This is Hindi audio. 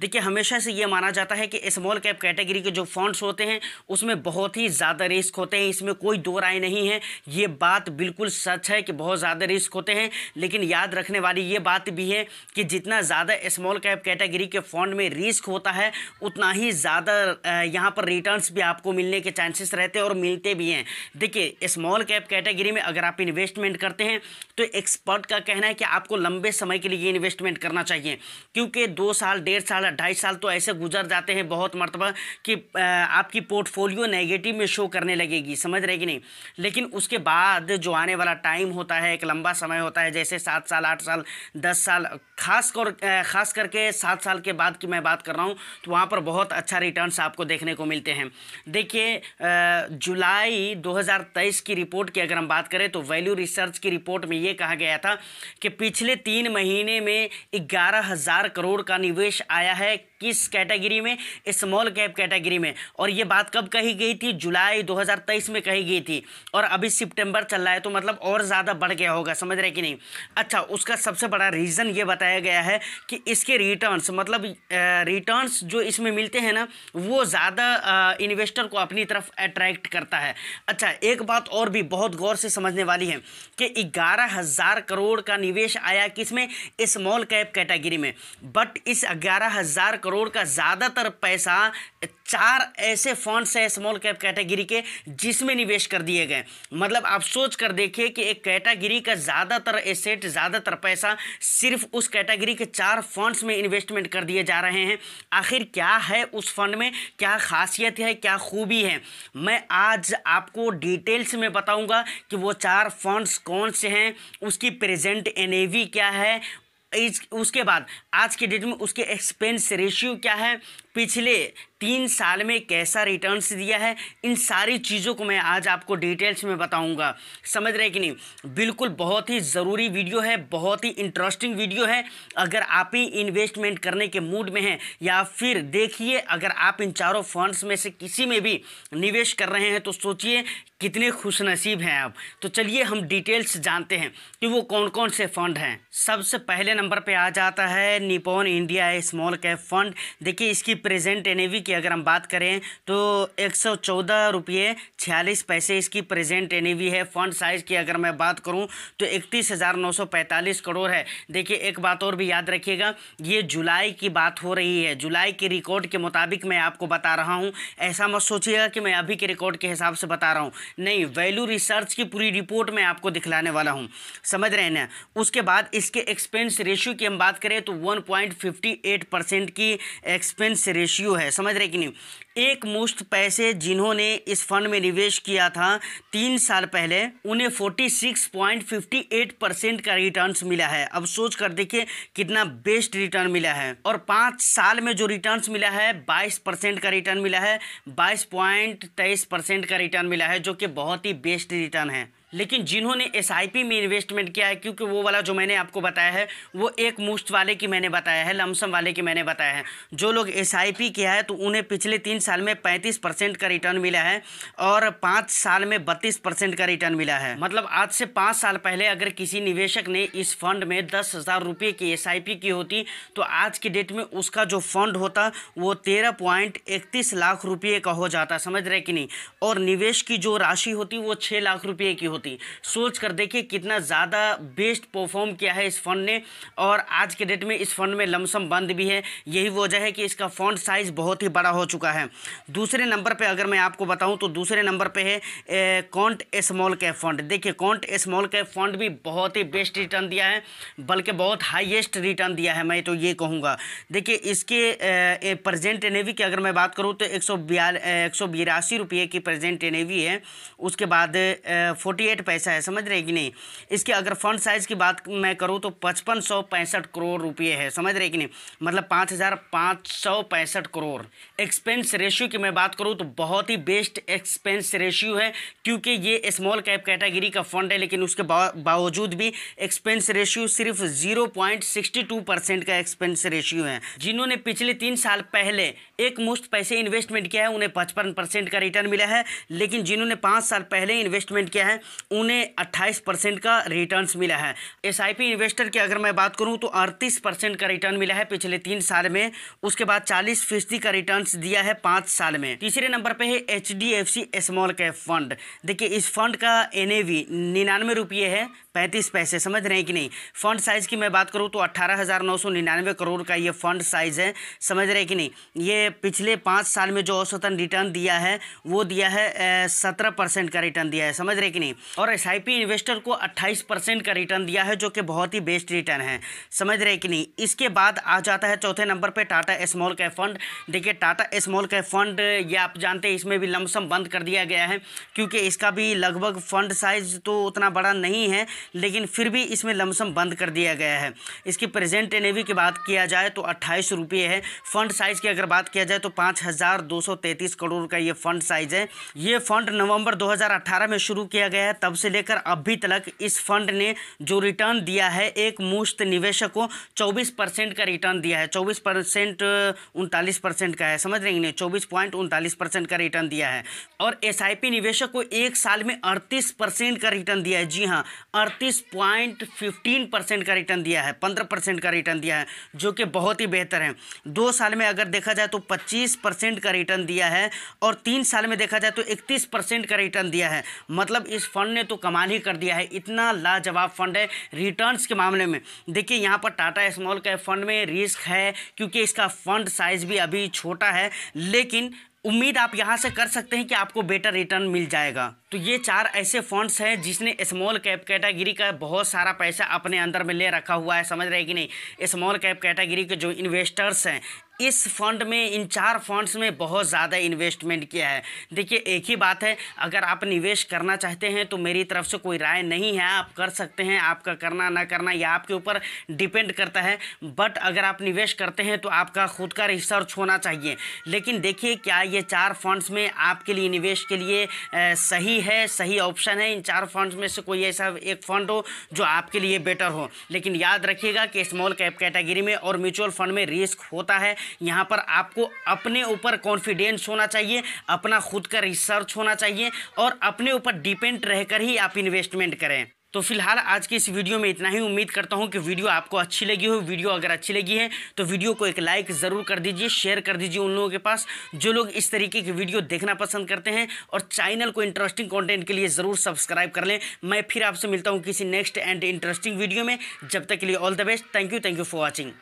देखिए हमेशा से ये माना जाता है कि स्मॉल कैप कैटेगरी के जो फंड्स होते हैं उसमें बहुत ही ज़्यादा रिस्क होते हैं इसमें कोई दो राय नहीं है ये बात बिल्कुल सच है कि बहुत ज़्यादा रिस्क होते हैं लेकिन याद रखने वाली ये बात भी है कि जितना ज़्यादा स्मॉल कैप कैटेगरी के फंड में रिस्क होता है उतना ही ज़्यादा यहाँ पर रिटर्न भी आपको मिलने के चांसेस रहते हैं और मिलते भी हैं देखिए स्मॉल कैप कैटेगरी में अगर आप इन्वेस्टमेंट करते हैं तो एक्सपर्ट का कहना है कि आपको लंबे समय के लिए इन्वेस्टमेंट करना चाहिए क्योंकि दो साल डेढ़ साल ढाई साल तो ऐसे गुजर जाते हैं बहुत मरतबा कि आपकी पोर्टफोलियो नेगेटिव में शो करने लगेगी समझ रहे कि नहीं लेकिन उसके बाद जो आने वाला टाइम होता है एक लंबा समय होता है जैसे सात साल आठ साल दस साल खास कर खास करके सात साल के बाद की मैं बात कर रहा हूँ तो वहाँ पर बहुत अच्छा रिटर्न्स आपको देखने को मिलते हैं देखिए जुलाई 2023 की रिपोर्ट की अगर हम बात करें तो वैल्यू रिसर्च की रिपोर्ट में ये कहा गया था कि पिछले तीन महीने में ग्यारह हज़ार करोड़ का निवेश आया है है किस कैटेगरी में स्मॉल कैप कैटेगरी में और ये बात कब कही गई थी जुलाई 2023 में कही गई थी और अभी सितंबर चल रहा है तो मतलब और ज़्यादा बढ़ गया होगा समझ रहे कि नहीं अच्छा उसका सबसे बड़ा रीज़न ये बताया गया है कि इसके रिटर्न्स मतलब रिटर्न्स जो इसमें मिलते हैं ना वो ज़्यादा इन्वेस्टर को अपनी तरफ अट्रैक्ट करता है अच्छा एक बात और भी बहुत गौर से समझने वाली है कि ग्यारह हज़ार करोड़ का निवेश आया किस में स्मॉल कैप कैटेगरी में बट इस ग्यारह हज़ार करोड़ का ज़्यादातर पैसा चार ऐसे फंड्स हैं स्मॉल कैप कैटेगरी के जिसमें निवेश कर दिए गए मतलब आप सोच कर देखिए कि एक कैटेगरी का ज़्यादातर एसेट ज़्यादातर पैसा सिर्फ उस कैटेगरी के चार फंड्स में इन्वेस्टमेंट कर दिए जा रहे हैं आखिर क्या है उस फंड में क्या खासियत है क्या खूबी है मैं आज आपको डिटेल्स में बताऊँगा कि वो चार फंड्स कौन से हैं उसकी प्रेजेंट एन क्या है इस उसके बाद आज के डेट में उसके एक्सपेंस रेशियो क्या है पिछले तीन साल में कैसा रिटर्न्स दिया है इन सारी चीज़ों को मैं आज आपको डिटेल्स में बताऊंगा समझ रहे कि नहीं बिल्कुल बहुत ही ज़रूरी वीडियो है बहुत ही इंटरेस्टिंग वीडियो है अगर आप ही इन्वेस्टमेंट करने के मूड में हैं या फिर देखिए अगर आप इन चारों फंड्स में से किसी में भी निवेश कर रहे हैं तो सोचिए कितने खुशनसीब हैं आप तो चलिए हम डिटेल्स जानते हैं कि वो कौन कौन से फंड हैं सबसे पहले नंबर पर आ जाता है Nippon India small cap fund देखिए इसकी प्रेजेंट एनेवी की अगर हम बात करें तो एक सौ चौदह रुपये छियालीस पैसे इसकी प्रेजेंट एन है फंड साइज़ की अगर मैं बात करूं तो इकतीस हज़ार नौ सौ पैंतालीस करोड़ है देखिए एक बात और भी याद रखिएगा ये जुलाई की बात हो रही है जुलाई के रिकॉर्ड के मुताबिक मैं आपको बता रहा हूँ ऐसा मत सोचिएगा कि मैं अभी के रिकॉर्ड के हिसाब से बता रहा हूँ नहीं वैल्यू रिसर्च की पूरी रिपोर्ट मैं आपको दिखलाने वाला हूँ समझ रहे ना उसके बाद इसके एक्सपेंस रेशियो की हम बात करें तो वन पॉइंट परसेंट की एक्सपेंस रेशियो है समझ रहे कि नहीं एक मुश्त पैसे जिन्होंने इस फंड में निवेश किया था तीन साल पहले उन्हें 46.58 परसेंट का रिटर्न मिला है अब सोच कर देखिए कितना बेस्ट रिटर्न मिला है और पाँच साल में जो रिटर्न मिला है 22 परसेंट का रिटर्न मिला है 22.23 परसेंट का रिटर्न मिला है जो कि बहुत ही बेस्ट रिटर्न है लेकिन जिन्होंने एस में इन्वेस्टमेंट किया है क्योंकि वो वाला जो मैंने आपको बताया है वो एक मुश्त वाले की मैंने बताया है लमसम वाले की मैंने बताया है जो लोग एस किया है तो उन्हें पिछले तीन साल में पैंतीस परसेंट का रिटर्न मिला है और पाँच साल में बत्तीस परसेंट का रिटर्न मिला है मतलब आज से पाँच साल पहले अगर किसी निवेशक ने इस फंड में दस हज़ार रुपये की एस की होती तो आज की डेट में उसका जो फंड होता वो तेरह पॉइंट इकतीस लाख रुपये का हो जाता समझ रहे कि नहीं और निवेश की जो राशि होती वो छः लाख रुपये की होती सोच कर देखिए कितना ज़्यादा बेस्ट परफॉर्म किया है इस फंड ने और आज के डेट में इस फंड में लमसम बंद भी है यही वजह है कि इसका फंड साइज़ बहुत ही बड़ा हो चुका है दूसरे नंबर पर अगर मैं आपको बताऊँ तो दूसरे नंबर पर है कॉन्ट स्मॉल कैप फंड देखिए कॉन्ट स्मॉल कैप फंड भी बहुत ही बेस्ट रिटर्न दिया है बल्कि बहुत हाइएस्ट रिटर्न दिया है मैं तो ये कहूँगा देखिए इसके प्रजेंट एन की अगर मैं बात करूँ तो एक सौ की प्रेजेंट एन है उसके बाद फोर्टी क्रिएट पैसा है समझ रहे कि नहीं इसके अगर फंड साइज की बात मैं करूँ तो पचपन सौ पैंसठ करोड़ रुपये है समझ रहे कि नहीं मतलब पाँच हज़ार पाँच सौ पैंसठ करोड़ एक्सपेंस रेशियो की मैं बात करूँ तो बहुत ही बेस्ट एक्सपेंस रेशियो है क्योंकि ये स्मॉल कैप कैटेगरी का फंड है लेकिन उसके बावजूद भी एक्सपेंस रेशियो सिर्फ zero point sixty two percent का एक्सपेंस रेशियो है जिन्होंने पिछले तीन साल पहले एक मुश्त पैसे इन्वेस्टमेंट किया है उन्हें पचपन परसेंट का रिटर्न मिला है लेकिन जिन्होंने पाँच साल पहले इन्वेस्टमेंट किया है उन्हें 28 परसेंट का रिटर्न्स मिला है एसआईपी इन्वेस्टर की अगर मैं बात करूं तो 38 परसेंट का रिटर्न मिला है पिछले तीन साल में उसके बाद 40 फीसदी का रिटर्न्स दिया है पाँच साल में तीसरे नंबर पर है H D F C small cap fund देखिए इस फंड का एन ए वी निन्यानवे रुपये है पैंतीस पैसे समझ रहे हैं कि नहीं फंड साइज़ की मैं बात करूँ तो अट्ठारह हज़ार नौ सौ निन्यानवे करोड़ का ये फंड साइज़ है समझ रहे कि नहीं ये पिछले पाँच साल में जो औसतन रिटर्न दिया है वो दिया है सत्रह परसेंट का रिटर्न दिया है समझ रहे कि नहीं और एस इन्वेस्टर को 28 परसेंट का रिटर्न दिया है जो कि बहुत ही बेस्ट रिटर्न है समझ रहे कि नहीं इसके बाद आ जाता है चौथे नंबर पे टाटा स्मॉल कैप फंड देखिए टाटा स्मॉल कैप फंड ये आप जानते हैं इसमें भी लमसम बंद कर दिया गया है क्योंकि इसका भी लगभग फंड साइज तो उतना बड़ा नहीं है लेकिन फिर भी इसमें लमसम बंद कर दिया गया है इसकी प्रेजेंट एन की बात किया जाए तो अट्ठाईस रुपये है फंड साइज़ की अगर बात किया जाए तो पाँच करोड़ का ये फंड साइज़ है ये फंड नवंबर 2018 में शुरू किया गया है तब से लेकर अभी तक इस फंड ने जो रिटर्न दिया है एक मुश्त निवेशक को चौबीस परसेंट का रिटर्न दिया है चौबीस परसेंट उनतालीस परसेंट का है समझ रहे हैं चौबीस पॉइंट उनतालीस परसेंट का रिटर्न दिया है और एस निवेशक को एक साल में अड़तीस परसेंट का रिटर्न दिया है जी हाँ अड़तीस पॉइंट फिफ्टीन परसेंट का रिटर्न दिया है पंद्रह परसेंट का रिटर्न दिया है जो कि बहुत ही बेहतर है दो साल में अगर देखा जाए तो पच्चीस परसेंट का रिटर्न दिया है और तीन साल में देखा जाए तो इकतीस परसेंट का रिटर्न दिया है मतलब इस फंड फंड ने तो कमाल ही कर दिया है इतना लाजवाब फंड है रिटर्न्स के मामले में देखिए यहाँ पर टाटा स्मॉल कैप फंड में रिस्क है क्योंकि इसका फंड साइज भी अभी छोटा है लेकिन उम्मीद आप यहाँ से कर सकते हैं कि आपको बेटर रिटर्न मिल जाएगा तो ये चार ऐसे फंड्स हैं जिसने स्मॉल कैप कैटेगरी का बहुत सारा पैसा अपने अंदर में ले रखा हुआ है समझ रहे कि नहीं स्मॉल कैप कैटेगरी के जो इन्वेस्टर्स हैं इस फंड में इन चार फंड्स में बहुत ज़्यादा इन्वेस्टमेंट किया है देखिए एक ही बात है अगर आप निवेश करना चाहते हैं तो मेरी तरफ से कोई राय नहीं है आप कर सकते हैं आपका करना ना करना यह आपके ऊपर डिपेंड करता है बट अगर आप निवेश करते हैं तो आपका खुद का रिसर्च होना चाहिए लेकिन देखिए क्या ये चार फंड्स में आपके लिए निवेश के लिए सही है सही ऑप्शन है इन चार फंड्स में से कोई ऐसा एक फंड हो जो आपके लिए बेटर हो लेकिन याद रखिएगा कि स्मॉल कैप कैटेगरी में और म्यूचुअल फंड में रिस्क होता है यहाँ पर आपको अपने ऊपर कॉन्फिडेंस होना चाहिए अपना खुद का रिसर्च होना चाहिए और अपने ऊपर डिपेंड रहकर ही आप इन्वेस्टमेंट करें तो फिलहाल आज की इस वीडियो में इतना ही उम्मीद करता हूँ कि वीडियो आपको अच्छी लगी हो वीडियो अगर अच्छी लगी है तो वीडियो को एक लाइक ज़रूर कर दीजिए शेयर कर दीजिए उन लोगों के पास जो लोग इस तरीके की वीडियो देखना पसंद करते हैं और चैनल को इंटरेस्टिंग कॉन्टेंट के लिए ज़रूर सब्सक्राइब कर लें मैं फिर आपसे मिलता हूँ किसी नेक्स्ट एंड इंटरेस्टिंग वीडियो में जब तक के लिए all the best thank you thank you for watching